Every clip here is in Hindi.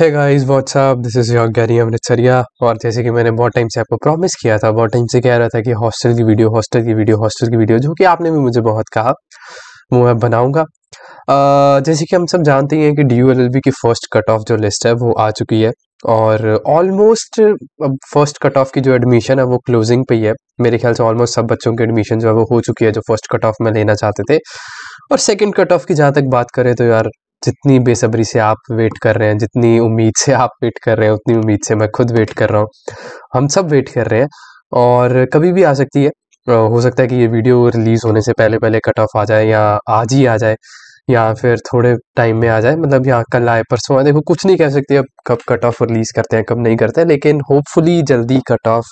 है guys what's up this is your Gary Amritsariya और जैसे कि मैंने बहुत टाइम से आपको प्रॉमिस किया था बहुत टाइम से कह रहा था कि हॉस्टल की वीडियो हॉस्टल की वीडियो हॉस्टल की वीडियो जो कि आपने भी मुझे बहुत कहा वो मैं बनाऊंगा जैसे कि हम सब जानते हैं कि डी यू की फ़र्स्ट कट ऑफ जो लिस्ट है वो आ चुकी है और ऑलमोस्ट अब फर्स्ट कट ऑफ की जो एडमिशन है वो क्लोजिंग पे ही है मेरे ख्याल से ऑलमोस्ट सब बच्चों की एडमिशन जो है वो हो चुकी है जो फर्स्ट कट ऑफ में लेना चाहते थे और सेकंड कट ऑफ की जहाँ तक बात करें तो यार जितनी बेसब्री से आप वेट कर रहे हैं जितनी उम्मीद से आप वेट कर रहे हैं उतनी उम्मीद से मैं खुद वेट कर रहा हूँ हम सब वेट कर रहे हैं और कभी भी आ सकती है हो सकता है कि ये वीडियो रिलीज़ होने से पहले पहले कट ऑफ आ जाए या आज ही आ जाए या फिर थोड़े टाइम में आ जाए मतलब यहाँ कल आए परसों आए देखो कुछ नहीं कह सकते अब कब कट ऑफ रिलीज़ करते हैं कब नहीं करते हैं लेकिन होपफुली जल्दी कट ऑफ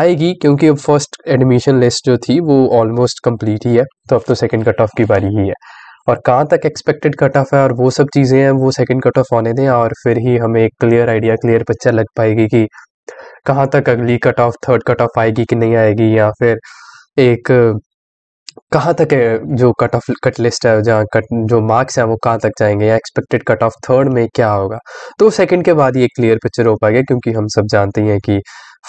आएगी क्योंकि अब फर्स्ट एडमिशन लिस्ट जो थी वो ऑलमोस्ट कंप्लीट ही है तो अब तो सेकंड कट ऑफ की बारी ही है और कहाँ तक एक्सपेक्टेड कट ऑफ है और वो सब चीज़ें हैं वो सेकंड कट ऑफ होने दें और फिर ही हमें एक क्लियर आइडिया क्लियर पिक्चर लग पाएगी कि कहाँ तक अगली cut off third cut off आएगी कि नहीं आएगी या फिर एक कहाँ तक है जो कट ऑफ कट लिस्ट है जहाँ कट जो मार्क्स हैं वो कहाँ तक जाएंगे या एक्सपेक्टेड कट ऑफ थर्ड में क्या होगा तो सेकंड के बाद ये क्लियर पिक्चर हो पाएगा क्योंकि हम सब जानते हैं कि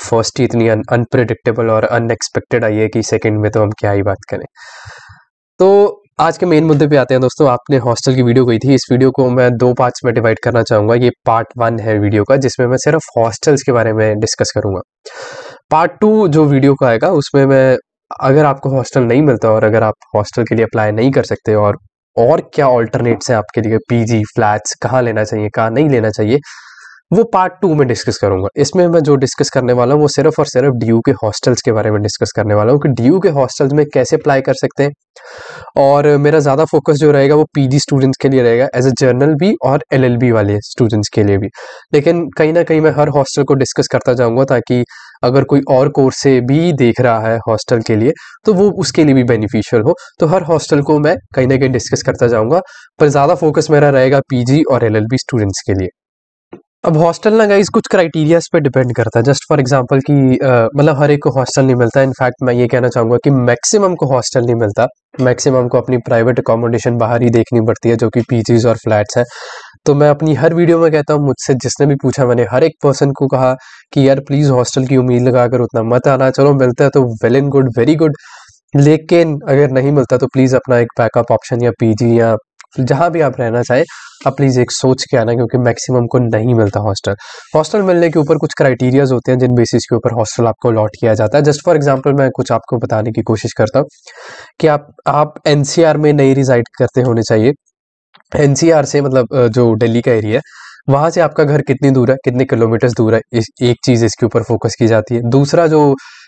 फर्स्ट ही इतनी अनप्रिडिक्टेबल और अनएक्सपेक्टेड आई है कि सेकंड में तो हम क्या ही बात करें तो आज के मेन मुद्दे पे आते हैं दोस्तों आपने हॉस्टल की वीडियो गई थी इस वीडियो को मैं दो पार्ट्स में डिवाइड करना चाहूंगा ये पार्ट वन है वीडियो का जिसमें मैं सिर्फ हॉस्टल्स के बारे में डिस्कस करूंगा पार्ट टू जो वीडियो का आएगा उसमें मैं अगर आपको हॉस्टल नहीं मिलता और अगर आप हॉस्टल के लिए अप्लाई नहीं कर सकते और और क्या ऑल्टरनेट्स हैं आपके लिए पीजी फ्लैट्स कहाँ लेना चाहिए कहाँ नहीं लेना चाहिए वो पार्ट टू में डिस्कस करूंगा इसमें मैं जो डिस्कस करने वाला हूँ वो सिर्फ और सिर्फ डी के हॉस्टल्स के बारे में डिस्कस करने वाला हूँ कि डी के हॉस्टल्स में कैसे अप्लाई कर सकते हैं और मेरा ज़्यादा फोकस जो रहेगा वो पीजी स्टूडेंट्स के लिए रहेगा एज ए जर्नल भी और एलएलबी वाले स्टूडेंट्स के लिए भी लेकिन कहीं ना कहीं मैं हर हॉस्टल को डिस्कस करता जाऊँगा ताकि अगर कोई और कोर्स से भी देख रहा है हॉस्टल के लिए तो वो उसके लिए भी बेनिफिशियल हो तो हर हॉस्टल को मैं कहीं ना कहीं डिस्कस करता जाऊँगा पर ज़्यादा फोकस मेरा रहेगा पीजी और एल स्टूडेंट्स के लिए अब हॉस्टल ना गाइज कुछ क्राइटेरियाज पे डिपेंड करता है जस्ट फॉर एग्जांपल कि मतलब हर एक को हॉस्टल नहीं मिलता इनफैक्ट मैं ये कहना चाहूँगा कि मैक्सिमम को हॉस्टल नहीं मिलता मैक्सिमम को अपनी प्राइवेट अकोमोडेशन बाहर ही देखनी पड़ती है जो कि पीजीज और फ्लैट्स हैं तो मैं अपनी हर वीडियो में कहता हूँ मुझसे जिसने भी पूछा मैंने हर एक पर्सन को कहा कि यार प्लीज़ हॉस्टल की उम्मीद लगा कर उतना मत आना चलो मिलता है तो well and good very good लेकिन अगर नहीं मिलता तो प्लीज़ अपना एक बैकअप ऑप्शन या पीजी या जहाँ भी आप रहना चाहें आप प्लीज़ एक सोच के आना क्योंकि मैक्सिमम को नहीं मिलता हॉस्टल हॉस्टल मिलने के ऊपर कुछ क्राइटेरियाज होते हैं जिन बेसिस के ऊपर हॉस्टल आपको अलॉट किया जाता है जस्ट फॉर एग्जांपल मैं कुछ आपको बताने की कोशिश करता हूँ कि आप आप एन में नहीं रिजाइड करते होने चाहिए एन से मतलब जो डेली का एरिया है वहाँ से आपका घर कितनी दूर है कितने किलोमीटर्स दूर है एक चीज़ इसके ऊपर फोकस की जाती है दूसरा जो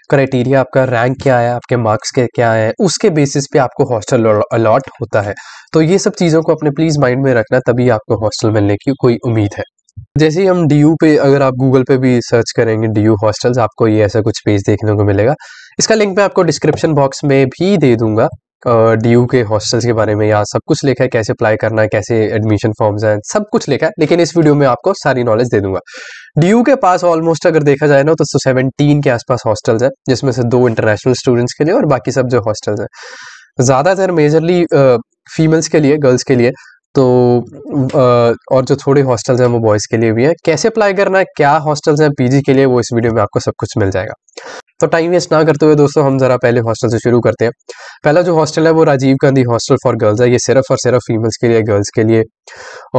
क्राइटेरिया आपका रैंक क्या है आपके मार्क्स के क्या है उसके बेसिस पे आपको हॉस्टल अलॉट होता है तो ये सब चीज़ों को अपने प्लीज़ माइंड में रखना तभी आपको हॉस्टल मिलने की कोई उम्मीद है जैसे ही हम डी पे अगर आप गूगल पे भी सर्च करेंगे डी यू हॉस्टल्स आपको ये ऐसा कुछ पेज देखने को मिलेगा इसका लिंक मैं आपको डिस्क्रिप्शन बॉक्स में भी दे दूंगा डी यू के हॉस्टल्स के बारे में या सब कुछ लिखा है कैसे अप्लाई करना है कैसे एडमिशन फॉर्म्स हैं सब कुछ लिखा है लेकिन इस वीडियो में आपको सारी नॉलेज दे दूंगा डी यू के पास ऑलमोस्ट अगर देखा जाए ना तो सेवनटीन के आसपास हॉस्टल्स हैं जिसमें से दो इंटरनेशनल स्टूडेंट्स के लिए और बाकी सब जो हॉस्टल्स हैं ज़्यादातर मेजरली फीमेल्स के लिए गर्ल्स के लिए तो आ, और जो थोड़े हॉस्टल्स हैं वो बॉयज़ के लिए भी है कैसे अप्लाई करना है क्या हॉस्टल्स हैं पीजी के लिए वो इस वीडियो में आपको सब कुछ मिल जाएगा तो टाइम वेस्ट ना करते हुए दोस्तों हम ज़रा पहले हॉस्टल से शुरू करते हैं पहला जो हॉस्टल है वो Rajiv Gandhi hostel for girls है ये सिर्फ और सिर्फ फीमेल्स के लिए गर्ल्स के लिए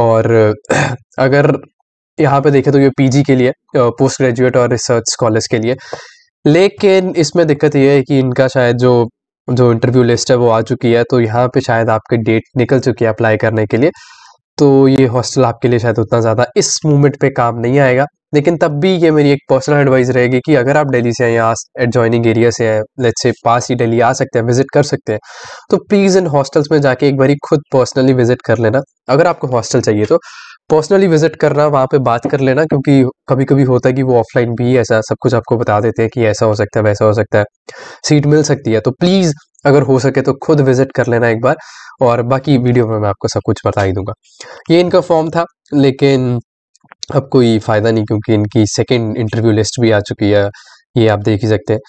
और अगर यहाँ पे देखें तो ये पीजी के लिए पोस्ट ग्रेजुएट और रिसर्च स्कॉलर्स के लिए लेकिन इसमें दिक्कत ये है कि इनका शायद जो जो इंटरव्यू लिस्ट है वो आ चुकी है तो यहाँ पे शायद आपके डेट निकल चुकी है अप्लाई करने के लिए तो ये हॉस्टल आपके लिए शायद उतना ज़्यादा इस मोमेंट पे काम नहीं आएगा लेकिन तब भी ये मेरी एक पर्सनल एडवाइस रहेगी कि अगर आप दिल्ली से हैं या एडजॉइनिंग एरिया से हैं लेट्स से पास ही दिल्ली आ सकते हैं विजिट कर सकते हैं तो प्लीज़ इन हॉस्टल्स में जाके एक बार खुद पर्सनली विजिट कर लेना अगर आपको हॉस्टल चाहिए तो पर्सनली विजिट करना वहाँ पे बात कर लेना क्योंकि कभी कभी होता है कि वो ऑफलाइन भी ऐसा सब कुछ आपको बता देते हैं कि ऐसा हो सकता है वैसा हो सकता है सीट मिल सकती है तो प्लीज़ अगर हो सके तो खुद विजिट कर लेना एक बार और बाकी वीडियो में मैं आपको सब कुछ बता ही दूंगा ये इनका फॉर्म था लेकिन अब कोई फ़ायदा नहीं क्योंकि इनकी सेकेंड इंटरव्यू लिस्ट भी आ चुकी है ये आप देख ही सकते हैं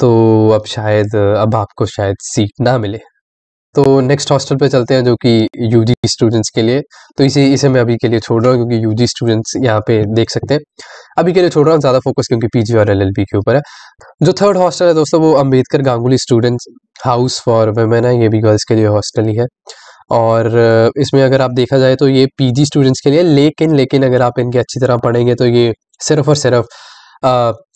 तो अब शायद अब आपको शायद सीट ना मिले तो नेक्स्ट हॉस्टल पे चलते हैं जो कि यूजी स्टूडेंट्स के लिए तो इसी इसे मैं अभी के लिए छोड़ रहा हूँ क्योंकि यूजी स्टूडेंट्स यहाँ पे देख सकते हैं अभी के लिए छोड़ रहा हूँ ज़्यादा फोकस क्योंकि पीजी और एल के ऊपर है जो थर्ड हॉस्टल है दोस्तों वो Ambedkar Ganguly students house for women है ये भी गर्ल्स के लिए हॉस्टल ही है और इसमें अगर आप देखा जाए तो ये पीजी स्टूडेंट्स के लिए लेकिन लेकिन अगर आप इनके अच्छी तरह पढ़ेंगे तो ये सिर्फ और सिर्फ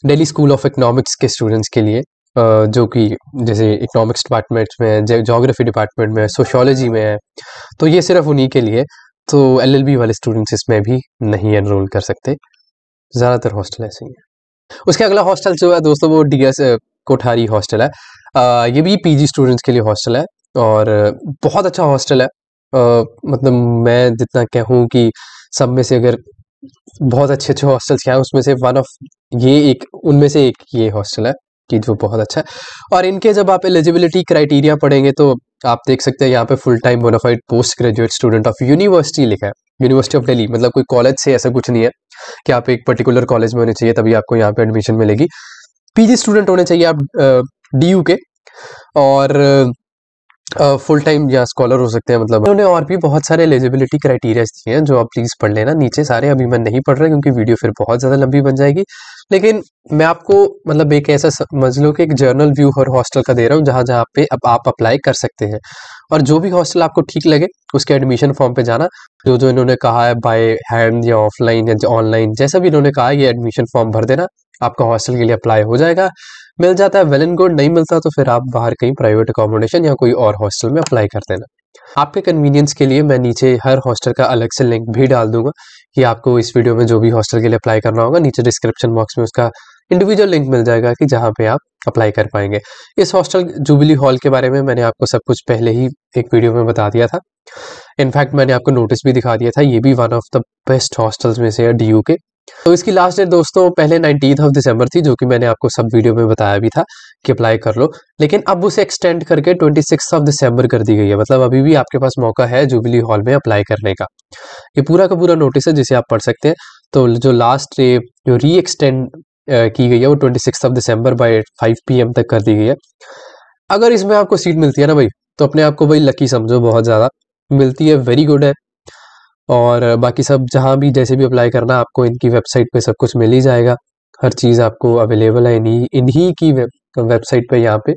दिल्ली स्कूल ऑफ इकनॉमिक्स के स्टूडेंट्स के लिए आ, जो कि जैसे इकोनॉमिक्स डिपार्टमेंट में है जोग्राफी डिपार्टमेंट में है सोशोलॉजी में है तो ये सिर्फ उन्हीं के लिए तो एल वाले स्टूडेंट्स इसमें भी नहीं एनरोल कर सकते ज़्यादातर हॉस्टल ऐसे ही उसके अगला हॉस्टल जो है दोस्तों वो डी एस कोठारी हॉस्टल है आ, ये भी पीजी स्टूडेंट्स के लिए हॉस्टल है और बहुत अच्छा हॉस्टल है आ, मतलब मैं जितना कहूँ कि सब में से अगर बहुत अच्छे अच्छे हॉस्टल्स है उसमें से वन ऑफ ये एक उनमें से एक ये हॉस्टल है कि जो बहुत अच्छा है और इनके जब आप एलिजिबिलिटी क्राइटेरिया पढ़ेंगे तो आप देख सकते हैं यहाँ पे full time bonafide post graduate student of university लिखा है यूनिवर्सिटी ऑफ डेली मतलब कोई कॉलेज से ऐसा कुछ नहीं है कि आप एक पर्टिकुलर कॉलेज में होने चाहिए तभी आपको यहाँ पे एडमिशन मिलेगी पीजी स्टूडेंट होने चाहिए आप डी के और फुल टाइम या स्कॉलर हो सकते हैं मतलब उन्होंने और भी बहुत सारे एलिजिबिलिटी क्राइटेरियाज दिए हैं जो आप प्लीज़ पढ़ लेना नीचे सारे अभी मैं नहीं पढ़ रहा क्योंकि वीडियो फिर बहुत ज़्यादा लंबी बन जाएगी लेकिन मैं आपको मतलब एक ऐसा समझ लो कि एक जर्नल व्यू हर हॉस्टल का दे रहा हूँ जहाँ जहाँ पे अब आप अप्लाई कर सकते हैं और जो भी हॉस्टल आपको ठीक लगे उसके एडमिशन फॉर्म पे जाना जो जो इन्होंने कहा है बाय हैंड या ऑफलाइन या ऑनलाइन जैसा भी इन्होंने कहा है ये एडमिशन फॉर्म भर देना आपका हॉस्टल के लिए अप्लाई हो जाएगा मिल जाता है वेल एंड गुड नहीं मिलता तो फिर आप बाहर कहीं प्राइवेट अकोमोडेशन या कोई और हॉस्टल में अप्लाई कर देना आपके कन्वीनियंस के लिए मैं नीचे हर हॉस्टल का अलग से लिंक भी डाल दूंगा कि आपको इस वीडियो में जो भी हॉस्टल के लिए अप्लाई करना होगा नीचे डिस्क्रिप्शन बॉक्स में उसका इंडिविजुअल लिंक मिल जाएगा कि जहाँ पे आप अप्लाई कर पाएंगे इस हॉस्टल जुबली हॉल के बारे में मैंने आपको सब कुछ पहले ही एक वीडियो में बता दिया था इनफैक्ट मैंने आपको नोटिस भी दिखा दिया था ये भी one of the best hostels में से है डी के तो इसकी लास्ट डेट दोस्तों पहले नाइनटीन ऑफ दिसंबर थी जो कि मैंने आपको सब वीडियो में बताया भी था कि अप्लाई कर लो लेकिन अब उसे एक्सटेंड करके ट्वेंटी सिक्स ऑफ दिसंबर कर दी गई है मतलब अभी भी आपके पास मौका है जुबली हॉल में अप्लाई करने का ये पूरा का पूरा नोटिस है जिसे आप पढ़ सकते हैं तो जो लास्ट डे जो री एक्सटेंड की गई है वो twenty six of December by five P M तक कर दी गई है अगर इसमें आपको सीट मिलती है ना भाई तो अपने आप को भाई लकी समझो बहुत ज़्यादा मिलती है वेरी गुड है और बाकी सब जहाँ भी जैसे भी अप्लाई करना आपको इनकी वेबसाइट पे सब कुछ मिल ही जाएगा हर चीज़ आपको अवेलेबल है इन्हीं इन्हीं की वेब वेबसाइट पे यहाँ पे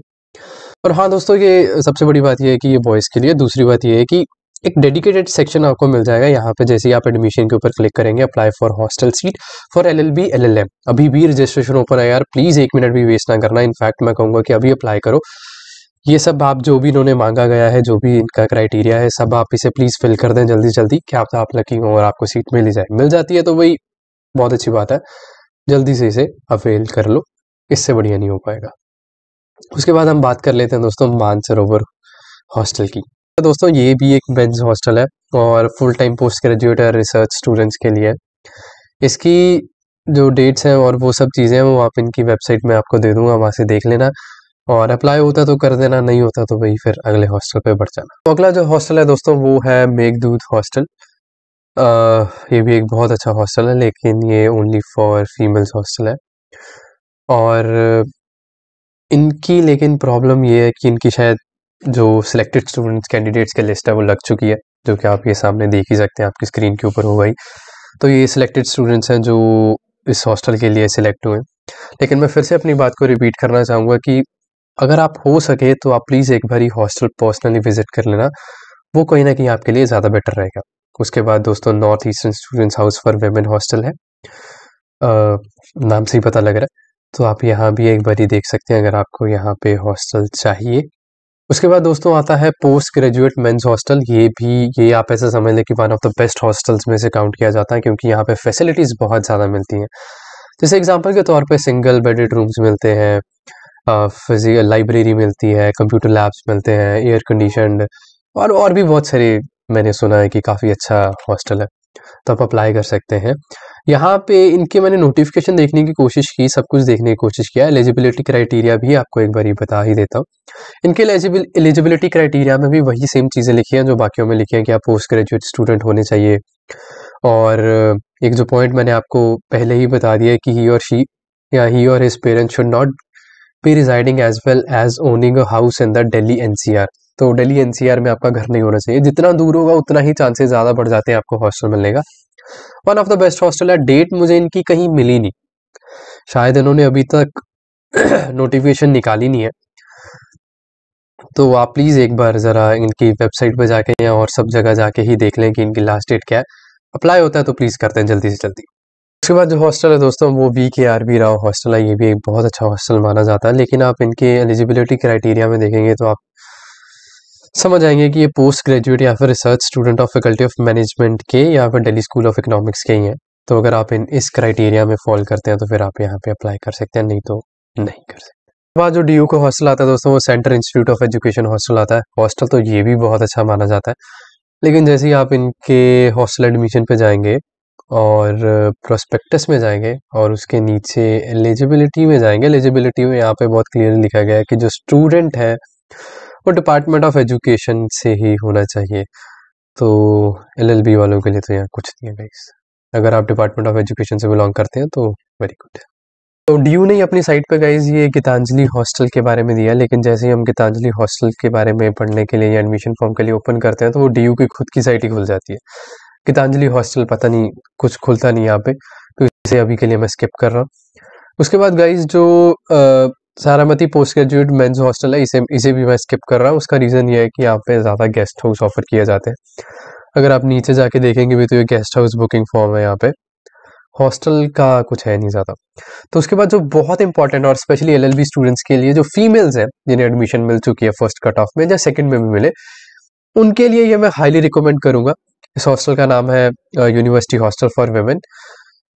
और हाँ दोस्तों ये सबसे बड़ी बात ये है कि ये बॉयज़ के लिए दूसरी बात ये है कि एक डेडिकेटेड सेक्शन आपको मिल जाएगा यहाँ पे जैसे ही आप एडमिशन के ऊपर क्लिक करेंगे apply for hostel seat for L L B L L M अभी भी रजिस्ट्रेशन ओपन है यार प्लीज़ एक मिनट भी वेस्ट ना करना इनफैक्ट मैं कहूँगा कि अभी अप्लाई करो ये सब आप जो भी इन्होंने मांगा गया है जो भी इनका क्राइटेरिया है सब आप इसे प्लीज़ फिल कर दें जल्दी जल्दी क्या आप, आप लकी हो और आपको सीट मिल जाए मिल जाती है तो वही बहुत अच्छी बात है जल्दी से इसे अवेल कर लो इससे बढ़िया नहीं हो पाएगा उसके बाद हम बात कर लेते हैं दोस्तों मानसरोवर हॉस्टल की तो दोस्तों ये भी एक बेंच हॉस्टल है और फुल टाइम पोस्ट ग्रेजुएट है रिसर्च स्टूडेंट्स के लिए इसकी जो डेट्स हैं और वो सब चीज़ें हैं वो आप इनकी वेबसाइट में आपको दे दूंगा वहाँ से देख लेना और अप्लाई होता तो कर देना नहीं होता तो भाई फिर अगले हॉस्टल पे बढ़ जाना तो अगला जो हॉस्टल है दोस्तों वो है मेघदूत हॉस्टल ये भी एक बहुत अच्छा हॉस्टल है लेकिन ये ओनली फॉर फीमेल्स हॉस्टल है और इनकी लेकिन प्रॉब्लम ये है कि इनकी शायद जो सिलेक्टेड स्टूडेंट्स कैंडिडेट्स की लिस्ट है वो लग चुकी है जो कि आप ये सामने देख ही सकते हैं आपकी स्क्रीन के ऊपर होगा ही तो ये सिलेक्टेड स्टूडेंट्स हैं जो इस हॉस्टल के लिए सिलेक्ट हुए लेकिन मैं फिर से अपनी बात को रिपीट करना चाहूँगा कि अगर आप हो सके तो आप प्लीज़ एक बार ही हॉस्टल पर्सनली विजिट कर लेना वो कहीं ना कहीं आपके लिए ज़्यादा बेटर रहेगा उसके बाद दोस्तों north eastern students house for women hostel है आ, नाम से ही पता लग रहा है तो आप यहाँ भी एक बार ही देख सकते हैं अगर आपको यहाँ पे हॉस्टल चाहिए उसके बाद दोस्तों आता है पोस्ट ग्रेजुएट मेंस हॉस्टल ये भी ये आप ऐसा समझ लें कि one of the best hostels में से काउंट किया जाता है क्योंकि यहाँ पे फैसिलिटीज़ बहुत ज़्यादा मिलती हैं जैसे एग्जांपल के तौर पे सिंगल बेडेड रूम्स मिलते हैं फिजिकल लाइब्रेरी मिलती है कंप्यूटर लैब्स मिलते हैं एयर कंडीशनड और और भी बहुत सारे मैंने सुना है कि काफ़ी अच्छा हॉस्टल है तो आप अप्लाई कर सकते हैं यहाँ पे इनके मैंने नोटिफिकेशन देखने की कोशिश की सब कुछ देखने की कोशिश किया एलिजिबिलिटी क्राइटेरिया भी आपको एक बार ही बता ही देता हूँ इनके एलिजिबिल एलिजिबिलिटी क्राइटेरिया में भी वही सेम चीज़ें लिखी हैं जो बाकियों में लिखी हैं कि आप पोस्ट ग्रेजुएट स्टूडेंट होने चाहिए और एक जो पॉइंट मैंने आपको पहले ही बता दिया कि ही और शी या ही और his parents should not be residing as well as owning a house in the Delhi NCR तो दिल्ली एनसीआर में आपका घर नहीं होना चाहिए जितना दूर होगा उतना ही चांसेस ज़्यादा बढ़ जाते हैं आपको हॉस्टल मिलने का one of the best hostel है डेट मुझे इनकी कहीं मिली नहीं शायद इन्होंने अभी तक नोटिफिकेशन निकाली नहीं है तो आप प्लीज़ एक बार ज़रा इनकी वेबसाइट पर जाके या और सब जगह जाके ही देख लें कि इनकी लास्ट डेट क्या है अप्लाई होता है तो प्लीज़ करते हैं जल्दी से जल्दी उसके बाद जो हॉस्टल है दोस्तों वो बी के आर बी राव हॉस्टल है ये भी एक बहुत अच्छा हॉस्टल माना जाता है लेकिन आप इनके एलिजिबिलिटी क्राइटेरिया में देखेंगे तो आप समझ आएंगे कि ये पोस्ट ग्रेजुएट या फिर research student of faculty of management के या फिर डेली स्कूल ऑफ इकोनॉमिक्स के ही हैं तो अगर आप इन इस क्राइटेरिया में फॉल करते हैं तो फिर आप यहाँ पे अप्लाई कर सकते हैं नहीं तो नहीं कर सकते बाद जो डी का हॉस्टल आता है दोस्तों वो centre institute of education hostel आता है हॉस्टल तो ये भी बहुत अच्छा माना जाता है लेकिन जैसे ही आप इनके हॉस्टल एडमिशन पे जाएंगे और प्रोस्पेक्टस में जाएंगे और उसके नीचे एलिजिबिलिटी में जाएंगे एलिजिबिलिटी में यहाँ पे बहुत क्लियरली लिखा गया है कि जो स्टूडेंट है वो डिपार्टमेंट ऑफ एजुकेशन से ही होना चाहिए तो एलएलबी वालों के लिए तो यहाँ कुछ नहीं है गाइस अगर आप डिपार्टमेंट ऑफ एजुकेशन से बिलोंग करते हैं तो वेरी गुड तो डी ने अपनी साइट पे गाइज ये गीतांजलि हॉस्टल के बारे में दिया लेकिन जैसे ही हम गीतांजलि हॉस्टल के बारे में पढ़ने के लिए या एडमिशन फॉर्म के लिए ओपन करते हैं तो वो डी की खुद की साइट ही खुल जाती है गीतांजलि हॉस्टल पता नहीं कुछ खुलता नहीं यहाँ पे तो इसे अभी के लिए मैं स्किप कर रहा हूँ उसके बाद गाइज जो Saramati post graduate men's hostel है इसे इसे भी मैं स्किप कर रहा हूँ उसका रीज़न ये है कि यहाँ पे ज़्यादा गेस्ट हाउस ऑफर किए जाते हैं अगर आप नीचे जाके देखेंगे भी तो ये गेस्ट हाउस बुकिंग फॉर्म है यहाँ पे हॉस्टल का कुछ है नहीं ज़्यादा तो उसके बाद जो बहुत इंपॉर्टेंट और स्पेशली एलएलबी स्टूडेंट्स के लिए जो फीमेल्स हैं जिन्हें एडमिशन मिल चुकी है फर्स्ट कट ऑफ में या सेकेंड में भी मिले उनके लिए ये मैं हाईली रिकमेंड करूँगा इस हॉस्टल का नाम है यूनिवर्सिटी हॉस्टल फॉर वेमेन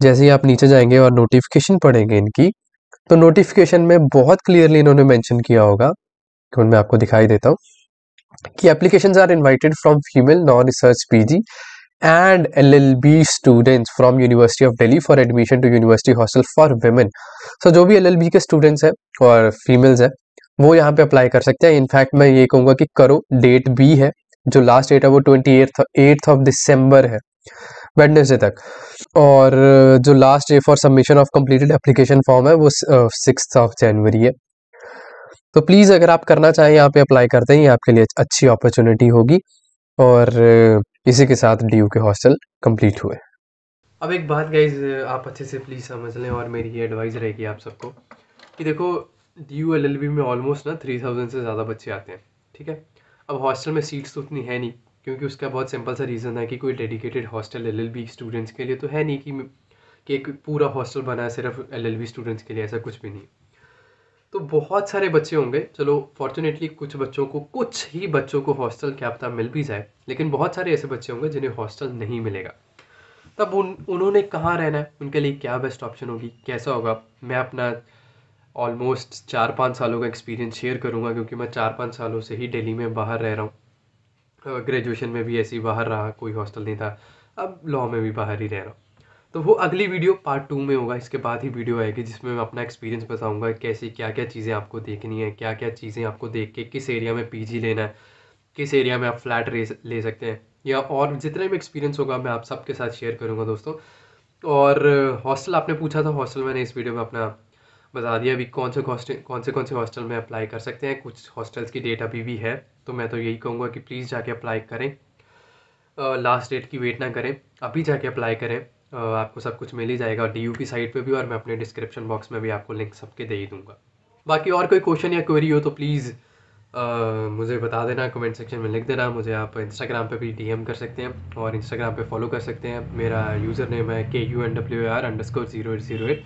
जैसे ही आप नीचे जाएंगे और नोटिफिकेशन पढ़ेंगे इनकी तो नोटिफिकेशन में बहुत क्लियरली इन्होंने मेंशन किया होगा कि मैं आपको दिखाई देता हूँ कि application are invited from female non research P and L L B students from university of Delhi for admission to university hostel for women so जो भी एल एल बी के स्टूडेंट्स हैं और फीमेल्स हैं वो यहाँ पे अप्लाई कर सकते हैं इनफैक्ट मैं ये कहूँगा कि करो डेट भी है जो लास्ट डेट है वो ट्वेंटी एट्थ ऑफ दिसंबर है वेडनेसडे तक और जो last day for submission of completed application form है वो सिक्स ऑफ जनवरी है तो प्लीज़ अगर आप करना चाहें यहाँ पे अप्लाई करते हैं ये आपके लिए अच्छी अपॉर्चुनिटी होगी और इसी के साथ डी के हॉस्टल कंप्लीट हुए अब एक बात गाइज आप अच्छे से प्लीज़ समझ लें और मेरी ये एडवाइस रहेगी आप सबको कि देखो D U L L B में ऑलमोस्ट ना थ्री थाउजेंड से ज़्यादा बच्चे आते हैं ठीक है अब हॉस्टल में सीट्स तो उतनी है नहीं क्योंकि उसका बहुत सिंपल सा रीज़न है कि कोई dedicated hostel L B students के लिए तो है नहीं कि कि एक पूरा हॉस्टल बना है सिर्फ बी स्टूडेंट्स के लिए ऐसा कुछ भी नहीं तो बहुत सारे बच्चे होंगे चलो फॉर्चुनेटली कुछ बच्चों को कुछ ही बच्चों को हॉस्टल क्या पता मिल भी जाए लेकिन बहुत सारे ऐसे बच्चे होंगे जिन्हें हॉस्टल नहीं मिलेगा तब उन उन्होंने कहाँ रहना है उनके लिए क्या बेस्ट ऑप्शन होगी कैसा होगा मैं अपना ऑलमोस्ट चार पाँच सालों का एक्सपीरियंस शेयर करूँगा क्योंकि मैं चार पाँच सालों से ही दिल्ली में बाहर रह रहा हूँ ग्रेजुएशन में भी ऐसे ही बाहर रहा कोई हॉस्टल नहीं था अब लॉ में भी बाहर ही रह रहा हूँ तो वो अगली वीडियो पार्ट टू में होगा इसके बाद ही वीडियो आएगी जिसमें मैं अपना एक्सपीरियंस बताऊँगा कैसे क्या क्या चीज़ें आपको देखनी है क्या क्या चीज़ें आपको देख के किस एरिया में पी लेना है किस एरिया में आप फ्लैट ले सकते हैं या और जितने भी एक्सपीरियंस होगा मैं आप सबके साथ शेयर करूँगा दोस्तों और हॉस्टल आपने पूछा था हॉस्टल मैंने इस वीडियो में अपना बता दिया अभी कौन से हॉस्टल कौन से कौन से हॉस्टल में अप्लाई कर सकते हैं कुछ हॉस्टल्स की डेट अभी भी है तो मैं तो यही कहूँगा कि प्लीज़ जाके अप्लाई करें लास्ट डेट की वेट ना करें अभी जाके अप्लाई करें आपको सब कुछ मिल ही जाएगा डी यू की साइट पर भी और मैं अपने डिस्क्रिप्शन बॉक्स में भी आपको लिंक सबके दे ही दूँगा बाकी और कोई क्वेश्चन या क्वेरी हो तो प्लीज़ मुझे बता देना कमेंट सेक्शन में लिख देना मुझे आप इंस्टाग्राम पे भी डीएम कर सकते हैं और इंस्टाग्राम पे फॉलो कर सकते हैं मेरा यूज़र नेम है K U N W R underscore zero eight zero eight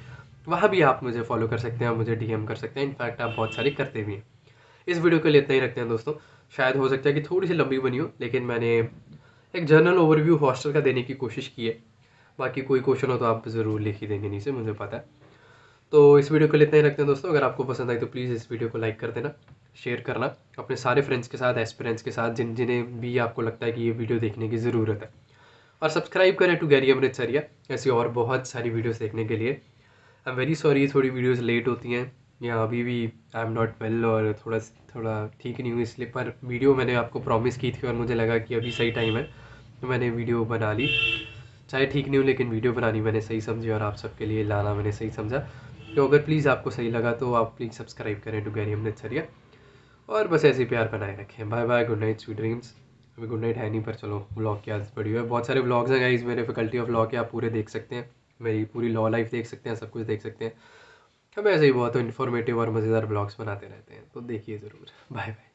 वहाँ भी आप मुझे फॉलो कर सकते हैं मुझे डीएम कर सकते हैं इनफैक्ट आप बहुत सारी करते भी हैं इस वीडियो के लिए इतना ही रखते हैं दोस्तों शायद हो सकता है कि थोड़ी सी लंबी बनी हो लेकिन मैंने एक जर्नल ओवरव्यू हॉस्टल का देने की कोशिश की है बाकी कोई क्वेश्चन हो तो आप ज़रूर लिख ही देंगे नीचे मुझे पता है तो इस वीडियो को लेते ही रखते हैं दोस्तों अगर आपको पसंद आए तो प्लीज़ इस वीडियो को लाइक कर देना शेयर करना अपने सारे फ्रेंड्स के साथ एस्पिरेंट्स के साथ जिन जिन्हें भी आपको लगता है कि ये वीडियो देखने की ज़रूरत है और सब्सक्राइब करें टू गैरी अमृतसरिया ऐसी और बहुत सारी वीडियोस देखने के लिए आई एम वेरी सॉरी थोड़ी वीडियोस लेट होती हैं या अभी भी आई एम नॉट वेल और थोड़ा थोड़ा ठीक नहीं हूँ इसलिए पर वीडियो मैंने आपको प्रॉमिस की थी और मुझे लगा कि अभी सही टाइम है तो मैंने वीडियो बना ली चाहे ठीक नहीं हूँ लेकिन वीडियो बनानी मैंने सही समझी और आप सबके लिए लाना मैंने सही समझा तो अगर प्लीज़ आपको सही लगा तो आप प्लीज़ सब्सक्राइब करें टू गैरी अमृतसरिया और बस ऐसे प्यार बनाए रखें bye bye good night sweet dreams अभी गुड नाइट है नहीं पर चलो ब्लॉग की आदत पड़ी हुई है बहुत सारे ब्लॉग्स हैं गाइज मेरे फैकल्टी ऑफ ब्लॉग के आप पूरे देख सकते हैं मेरी पूरी लॉ लाइफ देख सकते हैं सब कुछ देख सकते हैं हम ऐसे ही बहुत इन्फॉर्मेटिव और मज़ेदार ब्लॉग्स बनाते रहते हैं तो देखिए ज़रूर बाय बाय